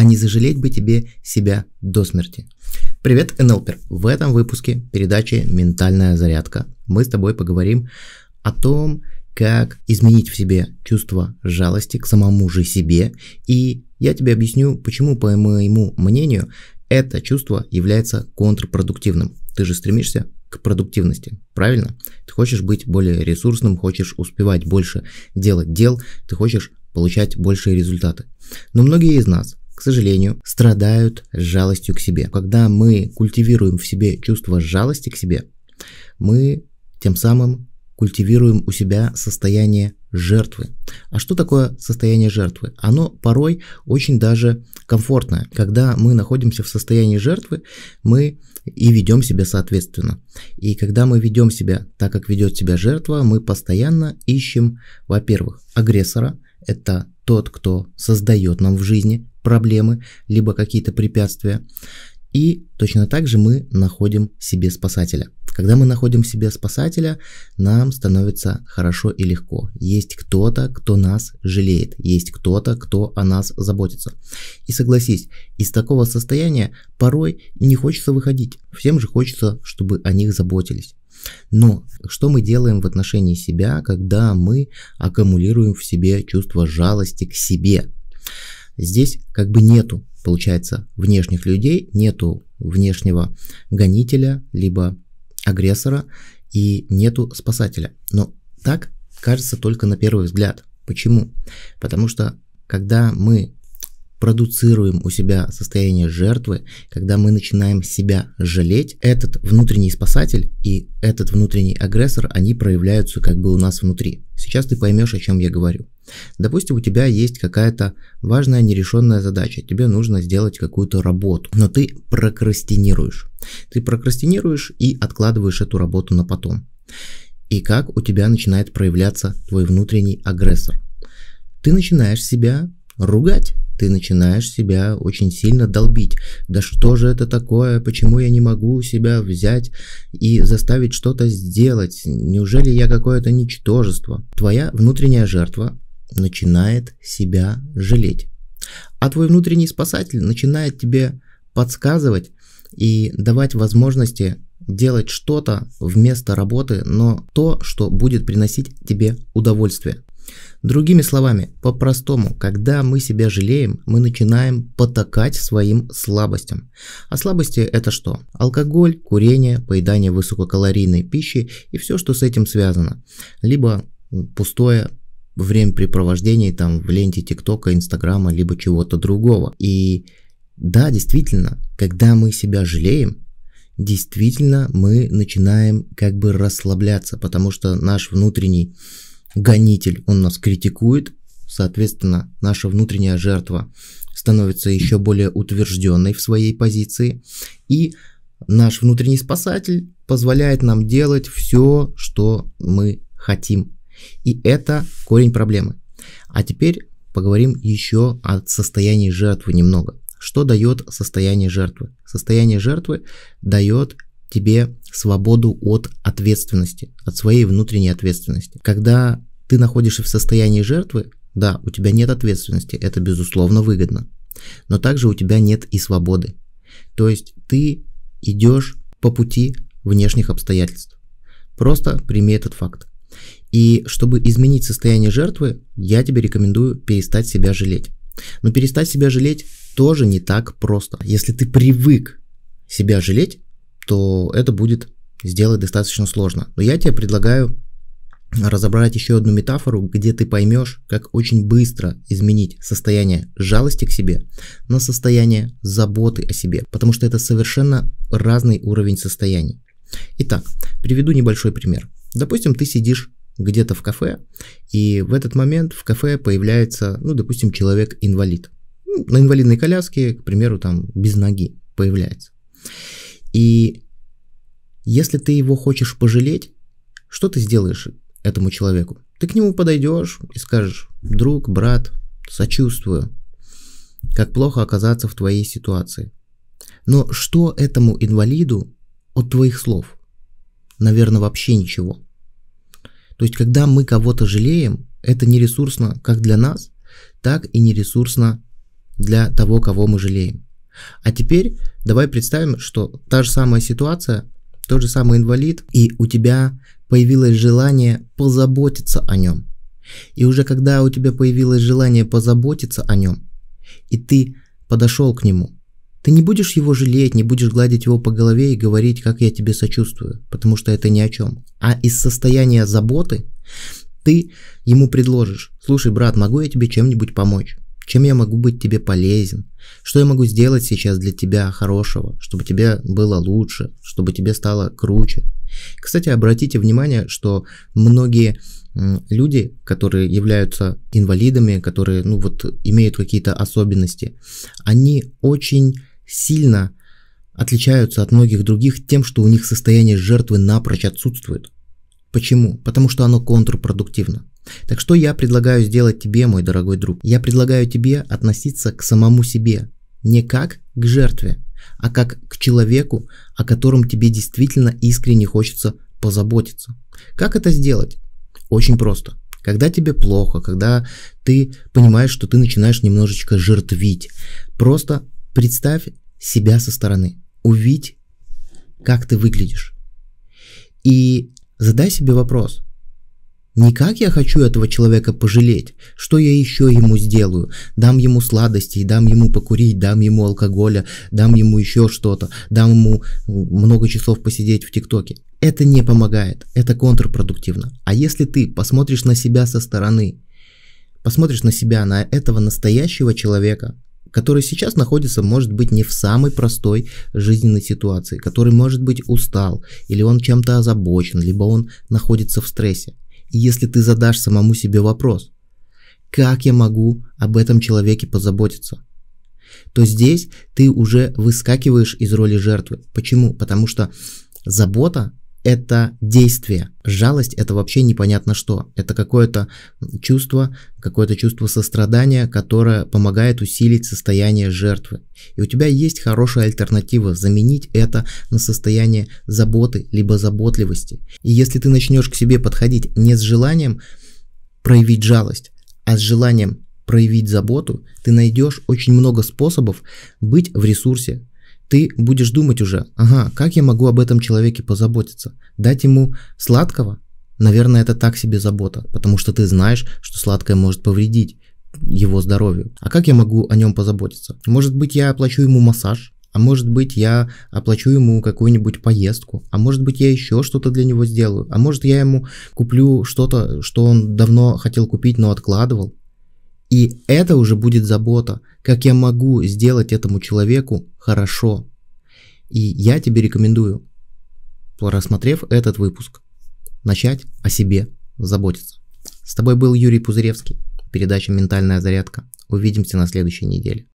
а не зажалеть бы тебе себя до смерти. Привет, НЛПер! В этом выпуске передачи «Ментальная зарядка» мы с тобой поговорим о том, как изменить в себе чувство жалости к самому же себе, и я тебе объясню, почему, по моему мнению, это чувство является контрпродуктивным. Ты же стремишься к продуктивности, правильно? Ты хочешь быть более ресурсным, хочешь успевать больше делать дел, ты хочешь получать большие результаты. Но многие из нас к сожалению, страдают жалостью к себе. Когда мы культивируем в себе чувство жалости к себе, мы тем самым культивируем у себя состояние жертвы. А что такое состояние жертвы? Оно порой очень даже комфортное. Когда мы находимся в состоянии жертвы, мы и ведем себя соответственно. И когда мы ведем себя так, как ведет себя жертва, мы постоянно ищем, во-первых, агрессора, это тот, кто создает нам в жизни проблемы, либо какие-то препятствия. И точно так же мы находим себе спасателя. Когда мы находим себе спасателя, нам становится хорошо и легко. Есть кто-то, кто нас жалеет, есть кто-то, кто о нас заботится. И согласись, из такого состояния порой не хочется выходить. Всем же хочется, чтобы о них заботились. Но что мы делаем в отношении себя, когда мы аккумулируем в себе чувство жалости к себе? Здесь как бы нету, получается, внешних людей, нету внешнего гонителя, либо агрессора и нету спасателя. Но так кажется только на первый взгляд. Почему? Потому что когда мы продуцируем у себя состояние жертвы, когда мы начинаем себя жалеть, этот внутренний спасатель и этот внутренний агрессор, они проявляются как бы у нас внутри. Сейчас ты поймешь, о чем я говорю. Допустим, у тебя есть какая-то важная нерешенная задача, тебе нужно сделать какую-то работу, но ты прокрастинируешь. Ты прокрастинируешь и откладываешь эту работу на потом. И как у тебя начинает проявляться твой внутренний агрессор? Ты начинаешь себя ругать ты начинаешь себя очень сильно долбить. Да что же это такое? Почему я не могу себя взять и заставить что-то сделать? Неужели я какое-то ничтожество? Твоя внутренняя жертва начинает себя жалеть. А твой внутренний спасатель начинает тебе подсказывать и давать возможности делать что-то вместо работы, но то, что будет приносить тебе удовольствие. Другими словами, по-простому, когда мы себя жалеем, мы начинаем потакать своим слабостям. А слабости это что? Алкоголь, курение, поедание высококалорийной пищи и все, что с этим связано. Либо пустое времяпрепровождение там в ленте ТикТока, Инстаграма, либо чего-то другого. И да, действительно, когда мы себя жалеем, действительно мы начинаем как бы расслабляться, потому что наш внутренний гонитель, он нас критикует, соответственно, наша внутренняя жертва становится еще более утвержденной в своей позиции, и наш внутренний спасатель позволяет нам делать все, что мы хотим. И это корень проблемы. А теперь поговорим еще о состоянии жертвы немного. Что дает состояние жертвы? Состояние жертвы дает тебе свободу от ответственности, от своей внутренней ответственности. Когда ты находишься в состоянии жертвы, да, у тебя нет ответственности, это безусловно выгодно, но также у тебя нет и свободы. То есть ты идешь по пути внешних обстоятельств. Просто прими этот факт. И чтобы изменить состояние жертвы, я тебе рекомендую перестать себя жалеть. Но перестать себя жалеть тоже не так просто. Если ты привык себя жалеть, то это будет сделать достаточно сложно. Но я тебе предлагаю разобрать еще одну метафору, где ты поймешь, как очень быстро изменить состояние жалости к себе на состояние заботы о себе, потому что это совершенно разный уровень состояний. Итак, приведу небольшой пример. Допустим, ты сидишь где-то в кафе, и в этот момент в кафе появляется, ну, допустим, человек-инвалид. Ну, на инвалидной коляске, к примеру, там без ноги появляется. И если ты его хочешь пожалеть, что ты сделаешь этому человеку? Ты к нему подойдешь и скажешь, друг, брат, сочувствую, как плохо оказаться в твоей ситуации. Но что этому инвалиду от твоих слов? Наверное, вообще ничего. То есть, когда мы кого-то жалеем, это не ресурсно как для нас, так и не ресурсно для того, кого мы жалеем. А теперь давай представим, что та же самая ситуация, тот же самый инвалид, и у тебя появилось желание позаботиться о нем. И уже когда у тебя появилось желание позаботиться о нем, и ты подошел к нему, ты не будешь его жалеть, не будешь гладить его по голове и говорить, как я тебе сочувствую, потому что это ни о чем. А из состояния заботы ты ему предложишь, слушай, брат, могу я тебе чем-нибудь помочь? Чем я могу быть тебе полезен? Что я могу сделать сейчас для тебя хорошего, чтобы тебе было лучше, чтобы тебе стало круче? Кстати, обратите внимание, что многие люди, которые являются инвалидами, которые ну, вот, имеют какие-то особенности, они очень сильно отличаются от многих других тем, что у них состояние жертвы напрочь отсутствует. Почему? Потому что оно контрпродуктивно. Так что я предлагаю сделать тебе, мой дорогой друг? Я предлагаю тебе относиться к самому себе, не как к жертве, а как к человеку, о котором тебе действительно искренне хочется позаботиться. Как это сделать? Очень просто. Когда тебе плохо, когда ты понимаешь, что ты начинаешь немножечко жертвить, просто представь себя со стороны, увидь, как ты выглядишь. И задай себе вопрос, Никак я хочу этого человека пожалеть. Что я еще ему сделаю? Дам ему сладостей, дам ему покурить, дам ему алкоголя, дам ему еще что-то, дам ему много часов посидеть в ТикТоке. Это не помогает, это контрпродуктивно. А если ты посмотришь на себя со стороны, посмотришь на себя, на этого настоящего человека, который сейчас находится, может быть, не в самой простой жизненной ситуации, который, может быть, устал, или он чем-то озабочен, либо он находится в стрессе если ты задашь самому себе вопрос, как я могу об этом человеке позаботиться, то здесь ты уже выскакиваешь из роли жертвы. Почему? Потому что забота это действие. Жалость это вообще непонятно что. Это какое-то чувство, какое-то чувство сострадания, которое помогает усилить состояние жертвы. И у тебя есть хорошая альтернатива заменить это на состояние заботы либо заботливости. И если ты начнешь к себе подходить не с желанием проявить жалость, а с желанием проявить заботу, ты найдешь очень много способов быть в ресурсе, ты будешь думать уже, ага, как я могу об этом человеке позаботиться? Дать ему сладкого? Наверное, это так себе забота, потому что ты знаешь, что сладкое может повредить его здоровью. А как я могу о нем позаботиться? Может быть, я оплачу ему массаж? А может быть, я оплачу ему какую-нибудь поездку? А может быть, я еще что-то для него сделаю? А может, я ему куплю что-то, что он давно хотел купить, но откладывал? И это уже будет забота, как я могу сделать этому человеку хорошо. И я тебе рекомендую, просмотрев этот выпуск, начать о себе заботиться. С тобой был Юрий Пузыревский, передача «Ментальная зарядка». Увидимся на следующей неделе.